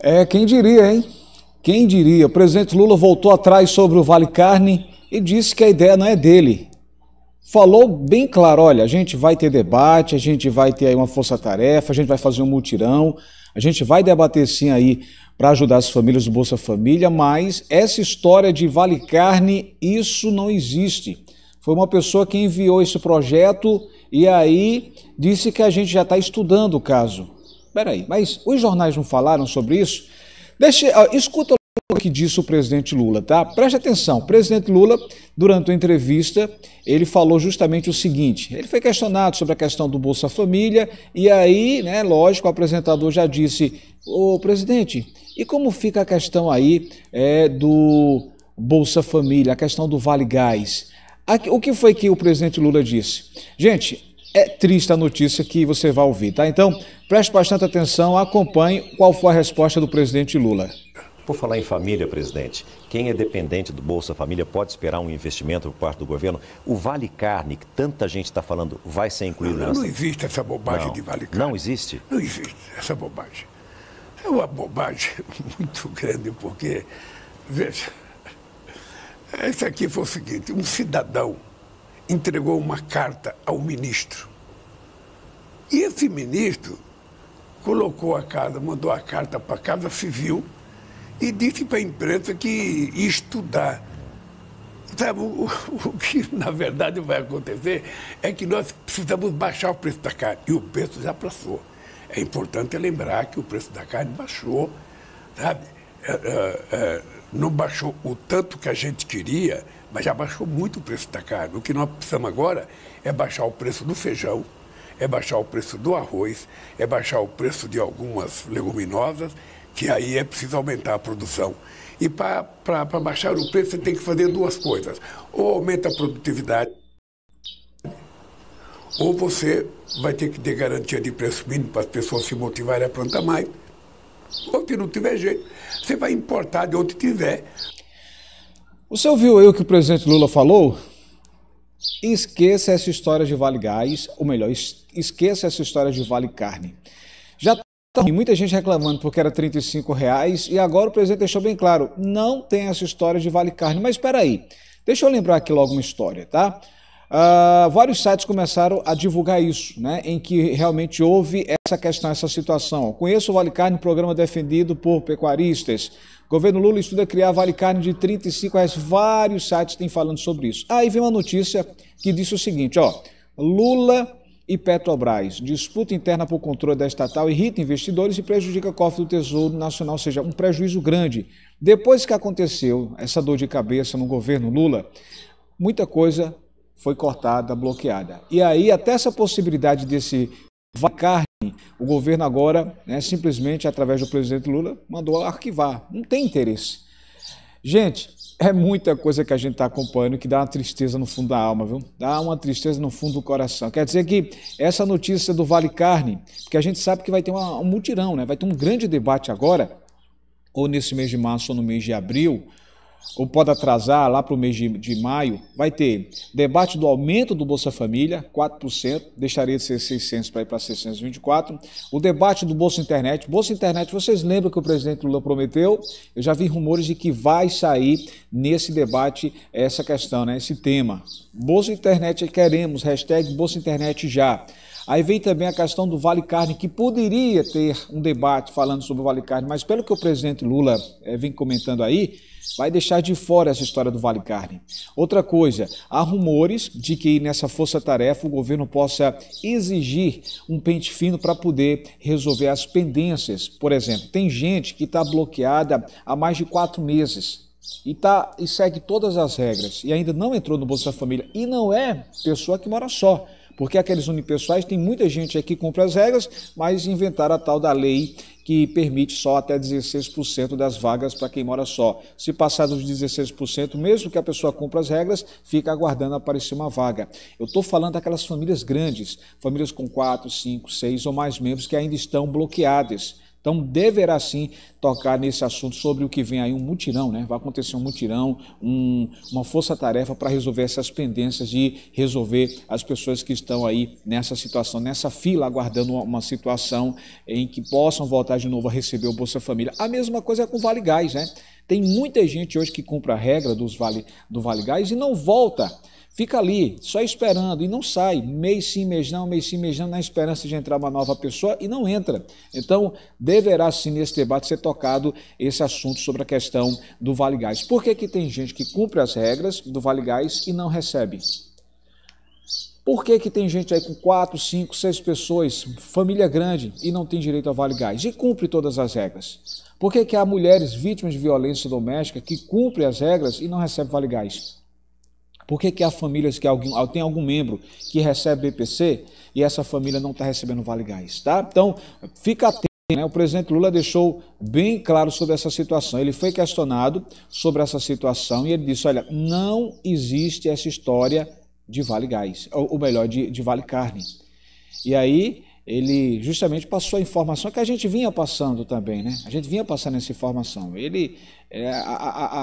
É, quem diria, hein? Quem diria? O presidente Lula voltou atrás sobre o Vale Carne e disse que a ideia não é dele. Falou bem claro: olha, a gente vai ter debate, a gente vai ter aí uma força-tarefa, a gente vai fazer um multirão, a gente vai debater sim aí para ajudar as famílias do Bolsa Família, mas essa história de Vale Carne, isso não existe. Foi uma pessoa que enviou esse projeto e aí disse que a gente já está estudando o caso peraí, mas os jornais não falaram sobre isso? Deixa, ó, escuta o que disse o presidente Lula, tá? Preste atenção. O presidente Lula, durante a entrevista, ele falou justamente o seguinte: ele foi questionado sobre a questão do Bolsa Família, e aí, né, lógico, o apresentador já disse: Ô presidente, e como fica a questão aí é, do Bolsa Família, a questão do Vale Gás? O que foi que o presidente Lula disse? Gente, é triste a notícia que você vai ouvir, tá? Então, preste bastante atenção, acompanhe qual foi a resposta do presidente Lula. Por falar em família, presidente, quem é dependente do Bolsa Família pode esperar um investimento por parte do governo? O Vale Carne, que tanta gente está falando, vai ser incluído não, nessa... Não existe essa bobagem não, de Vale Carne. Não existe? Não existe essa bobagem. É uma bobagem muito grande, porque, veja, isso aqui foi o seguinte, um cidadão entregou uma carta ao ministro. E esse ministro colocou a casa, mandou a carta para a Casa Civil e disse para a imprensa que ia estudar. Sabe, o, o, que na verdade vai acontecer é que nós precisamos baixar o preço da carne. E o preço já passou. É importante lembrar que o preço da carne baixou, sabe? É, é, é, não baixou o tanto que a gente queria, mas já baixou muito o preço da carne. O que nós precisamos agora é baixar o preço do feijão, é baixar o preço do arroz, é baixar o preço de algumas leguminosas, que aí é preciso aumentar a produção. E para baixar o preço, você tem que fazer duas coisas: ou aumenta a produtividade, ou você vai ter que ter garantia de preço mínimo para as pessoas se motivarem a plantar mais. Onde não tiver jeito, você vai importar de onde tiver. Você ouviu aí o que o presidente Lula falou? Esqueça essa história de vale gás, ou melhor, esqueça essa história de vale carne. Já tá muita gente reclamando porque era 35 reais e agora o presidente deixou bem claro, não tem essa história de vale carne. Mas espera aí, deixa eu lembrar aqui logo uma história, tá? Uh, vários sites começaram a divulgar isso, né, em que realmente houve essa questão, essa situação. Conheço o Vale Carne, programa defendido por pecuaristas. Governo Lula estuda criar Vale Carne de 35 reais. Vários sites têm falando sobre isso. Aí vem uma notícia que disse o seguinte, ó, Lula e Petrobras, disputa interna por controle da estatal irrita investidores e prejudica o cofre do Tesouro Nacional, ou seja, um prejuízo grande. Depois que aconteceu essa dor de cabeça no governo Lula, muita coisa foi cortada, bloqueada. E aí, até essa possibilidade desse carne, o governo agora, né, simplesmente através do presidente Lula, mandou arquivar. Não tem interesse. Gente, é muita coisa que a gente está acompanhando que dá uma tristeza no fundo da alma, viu? Dá uma tristeza no fundo do coração. Quer dizer que essa notícia do Vale Carne, porque a gente sabe que vai ter uma, um mutirão, né? Vai ter um grande debate agora, ou nesse mês de março ou no mês de abril, ou pode atrasar lá para o mês de, de, maio, vai ter debate do aumento do Bolsa Família, 4%, deixaria de ser 600 para ir para 624. O debate do Bolsa Internet. Bolsa Internet, vocês lembram que o presidente Lula prometeu? Eu já vi rumores de que vai sair nesse debate essa questão, né, esse tema. Bolsa Internet queremos, hashtag Bolsa Internet já. Aí vem também a questão do vale carne, que poderia ter um debate falando sobre o vale carne, mas pelo que o presidente Lula eh, vem comentando aí, vai deixar de fora essa história do vale carne. Outra coisa, há rumores de que nessa força-tarefa o governo possa exigir um pente fino para poder resolver as pendências. Por exemplo, tem gente que está bloqueada há mais de quatro meses e, tá, e segue todas as regras e ainda não entrou no Bolsa Família e não é pessoa que mora só. Porque aqueles unipessoais, tem muita gente aqui que cumpre as regras, mas inventaram a tal da lei que permite só até 16% das vagas para quem mora só. Se passar dos 16%, mesmo que a pessoa cumpra as regras, fica aguardando aparecer uma vaga. Eu estou falando daquelas famílias grandes, famílias com 4, 5, 6 ou mais membros que ainda estão bloqueadas então deverá sim tocar nesse assunto sobre o que vem aí um mutirão, né? Vai acontecer um mutirão, um, uma força-tarefa para resolver essas pendências e resolver as pessoas que estão aí nessa situação, nessa fila, aguardando uma, uma situação em que possam voltar de novo a receber o Bolsa Família. A mesma coisa é com o Vale Gás, né? Tem muita gente hoje que cumpre a regra dos vale, do Vale Gás e não volta Fica ali, só esperando e não sai, mês sim, mês não, mês sim, mês não, na esperança de entrar uma nova pessoa e não entra. Então, deverá sim nesse debate ser tocado esse assunto sobre a questão do Vale Gás. Por que, que tem gente que cumpre as regras do Vale Gás e não recebe? Por que, que tem gente aí com quatro, cinco, seis pessoas, família grande e não tem direito ao Vale Gás e cumpre todas as regras? Por que, que há mulheres vítimas de violência doméstica que cumprem as regras e não recebem Vale Gás? Por que, que há famílias que alguém, ah, tem algum membro que recebe BPC e essa família não está recebendo Vale Gás? Tá? Então, fica atento. Né? O presidente Lula deixou bem claro sobre essa situação. Ele foi questionado sobre essa situação e ele disse: olha, não existe essa história de Vale Gás, ou, melhor, de, de Vale Carne. E aí ele justamente passou a informação que a gente vinha passando também, né? A gente vinha passando essa informação. Ele, é, a,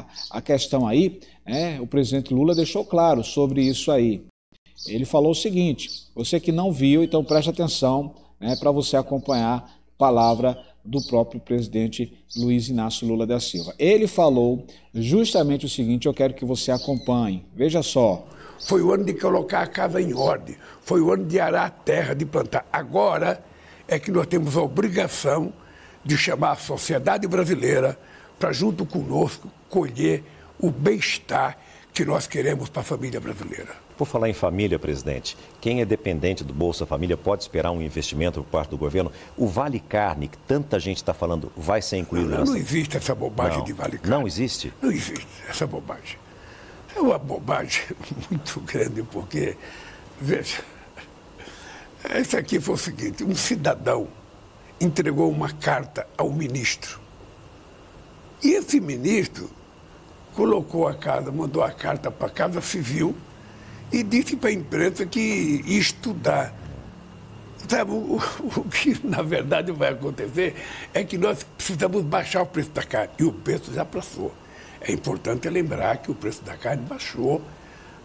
a, a questão aí, né? o presidente Lula deixou claro sobre isso aí. Ele falou o seguinte: você que não viu, então preste atenção né, para você acompanhar a palavra do próprio presidente Luiz Inácio Lula da Silva. Ele falou justamente o seguinte: eu quero que você acompanhe. Veja só. Foi o ano de colocar a casa em ordem, foi o ano de arar a terra, de plantar. Agora é que nós temos a obrigação de chamar a sociedade brasileira para, junto conosco, colher o bem-estar que nós queremos para a família brasileira. Por falar em família, presidente, quem é dependente do Bolsa Família pode esperar um investimento por parte do governo? O Vale Carne, que tanta gente está falando, vai ser incluído não, nessa... Não existe essa bobagem não, de Vale Carne. Não existe? Não existe essa bobagem. É uma bobagem muito grande, porque, veja, esse aqui foi o seguinte, um cidadão entregou uma carta ao ministro. E esse ministro colocou a casa, mandou a carta para a Casa Civil e disse para a imprensa que ia estudar. Sabe, o, o, que na verdade vai acontecer é que nós precisamos baixar o preço da carne. E o preço já passou. É importante lembrar que o preço da carne baixou,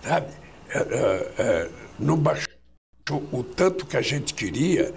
sabe? É, é, é, não baixou o tanto que a gente queria.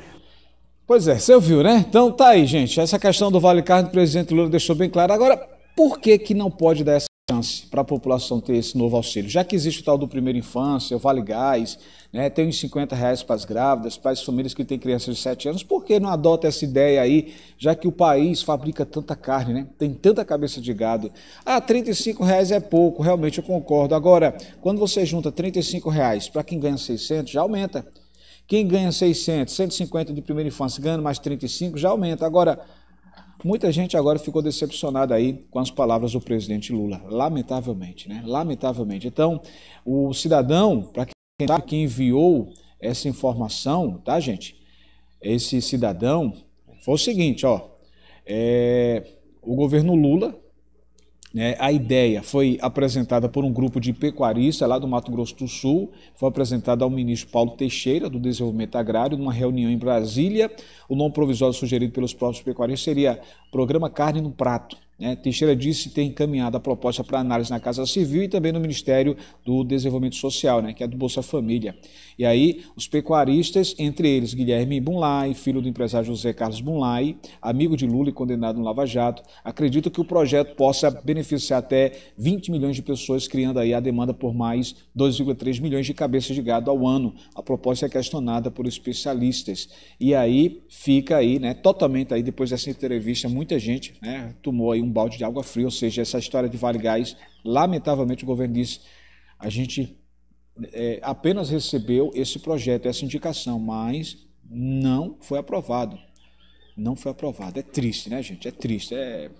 Pois é, você ouviu, né? Então tá aí, gente. Essa questão do Vale Carne, o presidente Lula deixou bem claro. Agora, por que, que não pode dar essa chance para a população ter esse novo auxílio? Já que existe o tal do Primeira Infância, o Vale Gás, né, tem uns 50 reais para as grávidas, para as famílias que têm crianças de 7 anos, por que não adota essa ideia aí, já que o país fabrica tanta carne, né? tem tanta cabeça de gado? Ah, 35 reais é pouco, realmente eu concordo. Agora, quando você junta 35 reais para quem ganha 600, já aumenta. Quem ganha 600, 150 de primeira infância, ganha mais 35, já aumenta. Agora, Muita gente agora ficou decepcionada aí com as palavras do presidente Lula, lamentavelmente, né? Lamentavelmente. Então, o cidadão, para quem sabe que enviou essa informação, tá, gente? Esse cidadão foi o seguinte, ó. É, o governo Lula né? A ideia foi apresentada por um grupo de pecuaristas é lá do Mato Grosso do Sul, foi apresentada ao ministro Paulo Teixeira, do Desenvolvimento Agrário, numa reunião em Brasília. O nome provisório sugerido pelos próprios pecuaristas seria Programa Carne no Prato. Né? Teixeira disse ter encaminhado a proposta para análise na Casa Civil e também no Ministério do Desenvolvimento Social, né, que é do Bolsa Família. E aí, os pecuaristas, entre eles Guilherme Bunlai, filho do empresário José Carlos Bunlai, amigo de Lula e condenado no Lava Jato, acreditam que o projeto possa beneficiar até 20 milhões de pessoas, criando aí a demanda por mais 2,3 milhões de cabeças de gado ao ano. A proposta é questionada por especialistas. E aí, fica aí, né, totalmente aí, depois dessa entrevista, muita gente né, tomou aí um balde de água fria. Ou seja, essa história de Vale Gás, lamentavelmente o governo disse, a gente é, apenas recebeu esse projeto, essa indicação, mas não foi aprovado não foi aprovado. É triste, né, gente? É triste. É...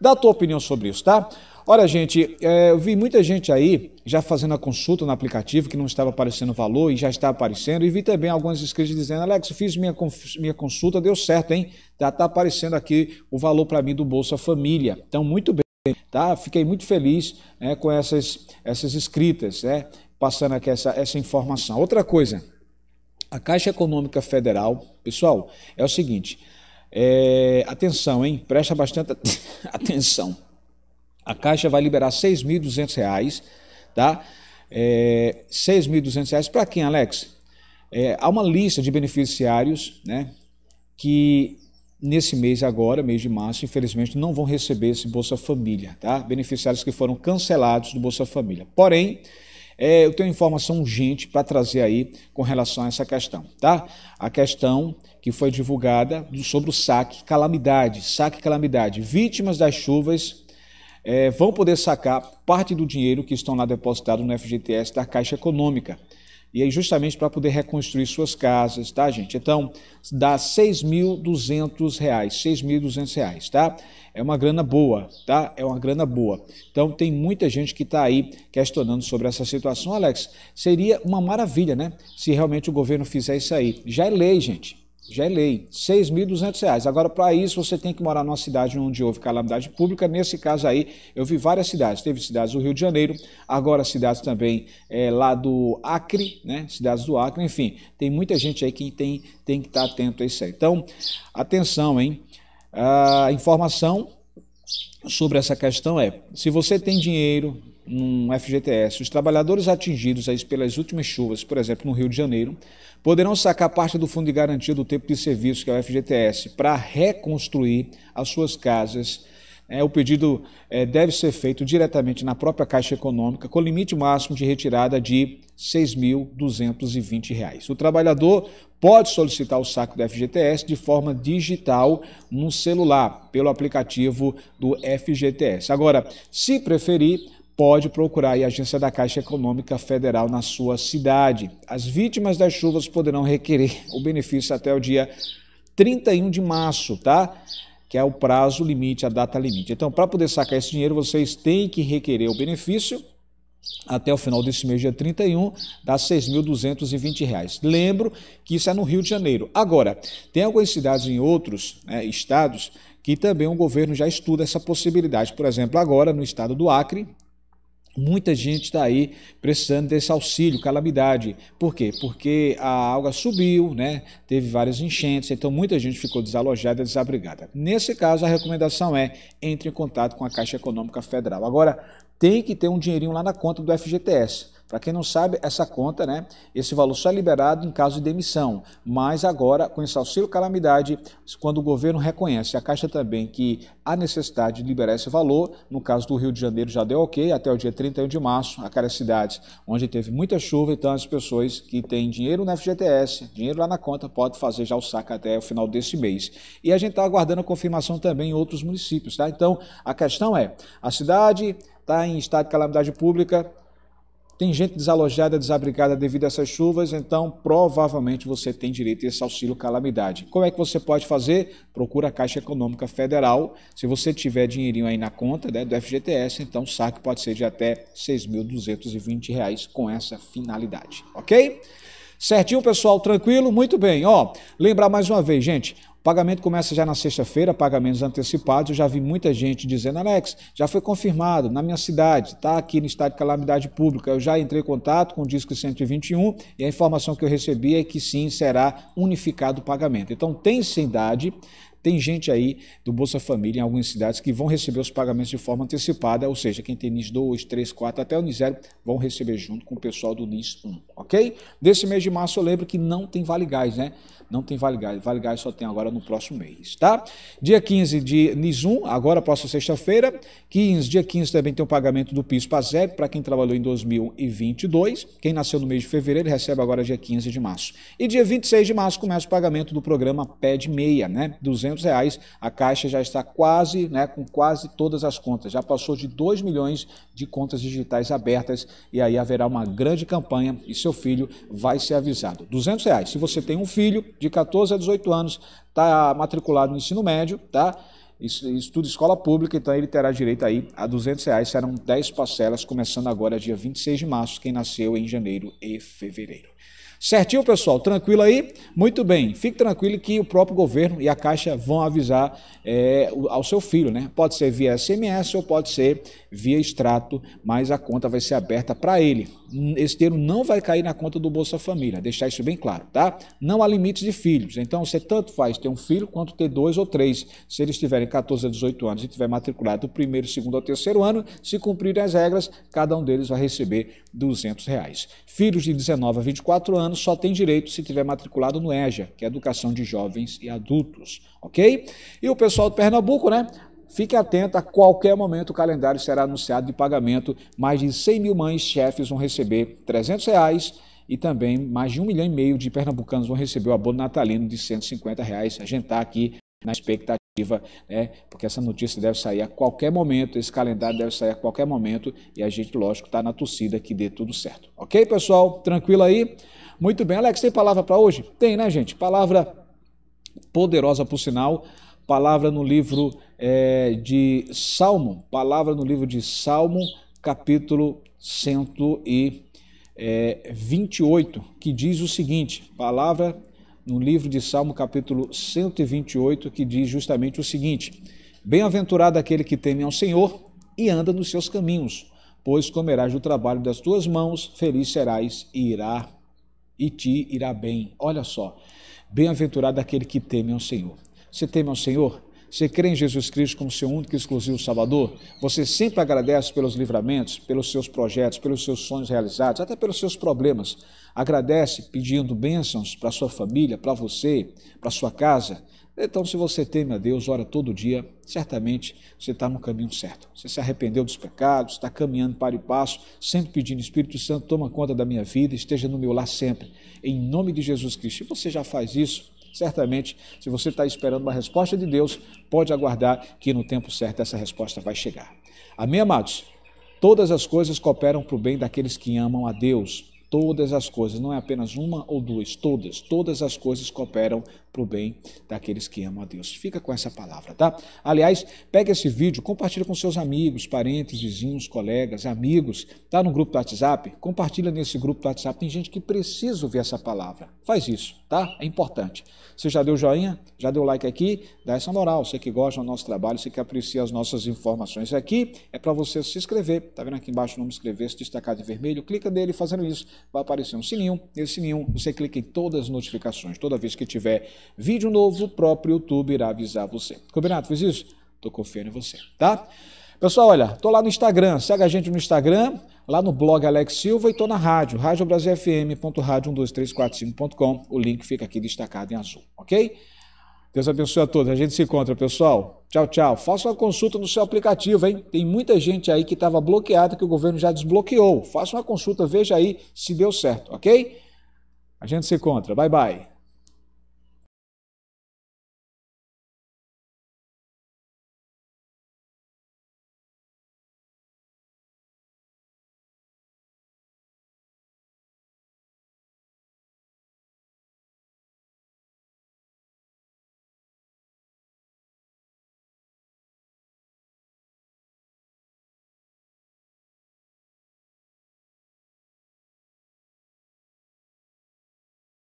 Dá a tua opinião sobre isso, tá? Olha, gente, é, eu vi muita gente aí já fazendo a consulta no aplicativo que não estava aparecendo o valor e já está aparecendo. E vi também algumas inscritas dizendo, Alex, fiz minha, minha consulta, deu certo, hein? Já está tá aparecendo aqui o valor para mim do Bolsa Família. Então, muito bem. Tá? Fiquei muito feliz né, com essas, essas escritas, né, passando aqui essa, essa informação. Outra coisa, a Caixa Econômica Federal, pessoal, é o seguinte: é, atenção, hein? Presta bastante atenção. A Caixa vai liberar R$ 6.200, tá? É, R$ 6.200 para quem, Alex? É, há uma lista de beneficiários, né? Que nesse mês agora, mês de março, infelizmente não vão receber esse Bolsa Família, tá? Beneficiários que foram cancelados do Bolsa Família. Porém, é, eu tenho informação urgente para trazer aí com relação a essa questão, tá? A questão que foi divulgada sobre o saque calamidade, saque calamidade. Vítimas das chuvas é, vão poder sacar parte do dinheiro que estão lá depositado no FGTS da Caixa Econômica. E aí, justamente para poder reconstruir suas casas, tá, gente? Então, dá R$ 6.200, R$ 6.200, tá? É uma grana boa, tá? É uma grana boa. Então, tem muita gente que está aí questionando sobre essa situação. Alex, seria uma maravilha, né? Se realmente o governo fizer isso aí. Já é lei, gente já é lei, R$ 6.200. Agora, para isso, você tem que morar numa cidade onde houve calamidade pública. Nesse caso aí, eu vi várias cidades. Teve cidades do Rio de Janeiro, agora cidades também é, lá do Acre, né? cidades do Acre, enfim. Tem muita gente aí que tem, tem que estar tá atento a isso aí. Então, atenção, hein? A ah, informação sobre essa questão é: se você tem dinheiro num FGTS, os trabalhadores atingidos pelas últimas chuvas, por exemplo, no Rio de Janeiro, poderão sacar parte do fundo de garantia do tempo de serviço, que é o FGTS, para reconstruir as suas casas é, o pedido é, deve ser feito diretamente na própria Caixa Econômica, com limite máximo de retirada de R$ 6.220. O trabalhador pode solicitar o saco do FGTS de forma digital no celular, pelo aplicativo do FGTS. Agora, se preferir, pode procurar a agência da Caixa Econômica Federal na sua cidade. As vítimas das chuvas poderão requerer o benefício até o dia 31 de março, tá? que é o prazo limite, a data limite. Então, para poder sacar esse dinheiro, vocês têm que requerer o benefício até o final desse mês, dia 31, dá R$ 6.220. Lembro que isso é no Rio de Janeiro. Agora, tem algumas cidades em outros né, estados que também o governo já estuda essa possibilidade. Por exemplo, agora no estado do Acre, Muita gente está aí precisando desse auxílio, calamidade. Por quê? Porque a água subiu, né? teve várias enchentes, então muita gente ficou desalojada, desabrigada. Nesse caso, a recomendação é entre em contato com a Caixa Econômica Federal. Agora, tem que ter um dinheirinho lá na conta do FGTS para quem não sabe, essa conta, né, esse valor só é liberado em caso de demissão, mas agora, com esse auxílio calamidade, quando o governo reconhece, a Caixa também, que há necessidade de liberar esse valor, no caso do Rio de Janeiro já deu ok, até o dia 31 de março, aquelas cidades onde teve muita chuva, então as pessoas que têm dinheiro no FGTS, dinheiro lá na conta, pode fazer já o saque até o final desse mês. E a gente está aguardando a confirmação também em outros municípios, tá? Então, a questão é, a cidade está em estado de calamidade pública, tem gente desalojada, desabrigada devido a essas chuvas, então provavelmente você tem direito a esse auxílio calamidade. Como é que você pode fazer? Procura a Caixa Econômica Federal. Se você tiver dinheirinho aí na conta né, do FGTS, então o saque pode ser de até R$ 6.220 com essa finalidade, ok? Certinho, pessoal? Tranquilo? Muito bem. Ó, lembrar mais uma vez, gente, Pagamento começa já na sexta-feira, pagamentos antecipados. Eu já vi muita gente dizendo, Alex, já foi confirmado na minha cidade, está aqui no estado de calamidade pública. Eu já entrei em contato com o disco 121 e a informação que eu recebi é que sim, será unificado o pagamento. Então tem idade, tem gente aí do Bolsa Família em algumas cidades que vão receber os pagamentos de forma antecipada, ou seja, quem tem NIS 2, 3, 4 até o NIS 0 vão receber junto com o pessoal do NIS 1, ok? Desse mês de março eu lembro que não tem Vale Gás, né? Não tem Vale Gás, Vale Gás só tem agora no próximo mês, tá? Dia 15 de NIS 1, agora próxima sexta-feira, 15, dia 15 também tem o pagamento do PIS PASEP para quem trabalhou em 2022, quem nasceu no mês de fevereiro recebe agora dia 15 de março. E dia 26 de março começa o pagamento do programa PED 6, né? 200 200 reais, a Caixa já está quase, né, com quase todas as contas, já passou de 2 milhões de contas digitais abertas e aí haverá uma grande campanha e seu filho vai ser avisado. 200 reais, se você tem um filho de 14 a 18 anos, está matriculado no ensino médio, tá? estuda escola pública, então ele terá direito aí a 200 reais, serão 10 parcelas, começando agora dia 26 de março, quem nasceu em janeiro e fevereiro. Certinho, pessoal? Tranquilo aí? Muito bem. Fique tranquilo que o próprio governo e a Caixa vão avisar é, ao seu filho, né? Pode ser via SMS ou pode ser via extrato, mas a conta vai ser aberta para ele esse dinheiro não vai cair na conta do Bolsa Família, deixar isso bem claro, tá? Não há limites de filhos, então você tanto faz ter um filho quanto ter dois ou três. Se eles tiverem 14 a 18 anos e tiver matriculado do primeiro, segundo ou terceiro ano, se cumprirem as regras, cada um deles vai receber 200 reais. Filhos de 19 a 24 anos só tem direito se tiver matriculado no EJA, que é Educação de Jovens e Adultos, ok? E o pessoal do Pernambuco, né? Fique atento, a qualquer momento o calendário será anunciado de pagamento. Mais de 100 mil mães chefes vão receber 300 reais e também mais de um milhão e meio de pernambucanos vão receber o abono natalino de 150 reais. A gente está aqui na expectativa, né? Porque essa notícia deve sair a qualquer momento, esse calendário deve sair a qualquer momento e a gente, lógico, está na torcida que dê tudo certo. Ok, pessoal? Tranquilo aí? Muito bem. Alex, tem palavra para hoje? Tem, né, gente? Palavra poderosa, por sinal. Palavra no livro é, de Salmo, palavra no livro de Salmo, capítulo 128, é, que diz o seguinte: palavra no livro de Salmo, capítulo 128, que diz justamente o seguinte: Bem-aventurado aquele que teme ao Senhor e anda nos seus caminhos, pois comerás do trabalho das tuas mãos, feliz serás e irá e te irá bem. Olha só, bem-aventurado aquele que teme ao Senhor. Você teme ao Senhor? Você crê em Jesus Cristo como seu único e exclusivo Salvador? Você sempre agradece pelos livramentos, pelos seus projetos, pelos seus sonhos realizados, até pelos seus problemas. Agradece pedindo bênçãos para sua família, para você, para sua casa. Então, se você teme a Deus, ora todo dia, certamente você está no caminho certo. Você se arrependeu dos pecados, está caminhando para e passo, sempre pedindo Espírito Santo, toma conta da minha vida, esteja no meu lar sempre. Em nome de Jesus Cristo. Se você já faz isso, Certamente, se você está esperando uma resposta de Deus, pode aguardar que no tempo certo essa resposta vai chegar. Amém, amados? Todas as coisas cooperam para o bem daqueles que amam a Deus todas as coisas, não é apenas uma ou duas, todas, todas as coisas cooperam para o bem daqueles que amam a Deus. Fica com essa palavra, tá? Aliás, pega esse vídeo, compartilha com seus amigos, parentes, vizinhos, colegas, amigos, tá no grupo do WhatsApp, compartilha nesse grupo do WhatsApp, tem gente que precisa ouvir essa palavra. Faz isso, tá? É importante. Você já deu joinha? Já deu like aqui? Dá essa moral, você que gosta do nosso trabalho, você que aprecia as nossas informações aqui, é para você se inscrever, tá vendo aqui embaixo o nome inscrever, se destacar de vermelho, clica nele fazendo isso vai aparecer um sininho. Esse sininho você clica em todas as notificações. Toda vez que tiver vídeo novo, o próprio YouTube irá avisar você. Combinado? Fez isso? Tô confiando em você, tá? Pessoal, olha, tô lá no Instagram, segue a gente no Instagram, lá no blog Alex Silva e tô na rádio, radiobrasilfm.radio12345.com. O link fica aqui destacado em azul, ok? Deus abençoe a todos. A gente se encontra, pessoal. Tchau, tchau. Faça uma consulta no seu aplicativo, hein? Tem muita gente aí que estava bloqueada, que o governo já desbloqueou. Faça uma consulta, veja aí se deu certo, ok? A gente se encontra. Bye, bye.